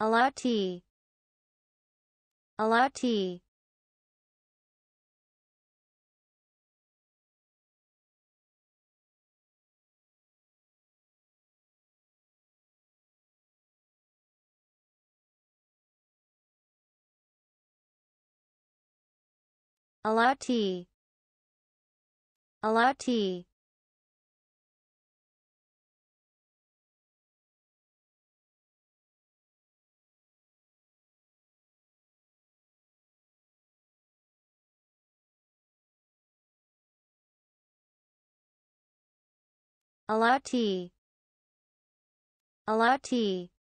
allow t allow t allow t allow t allow t allow t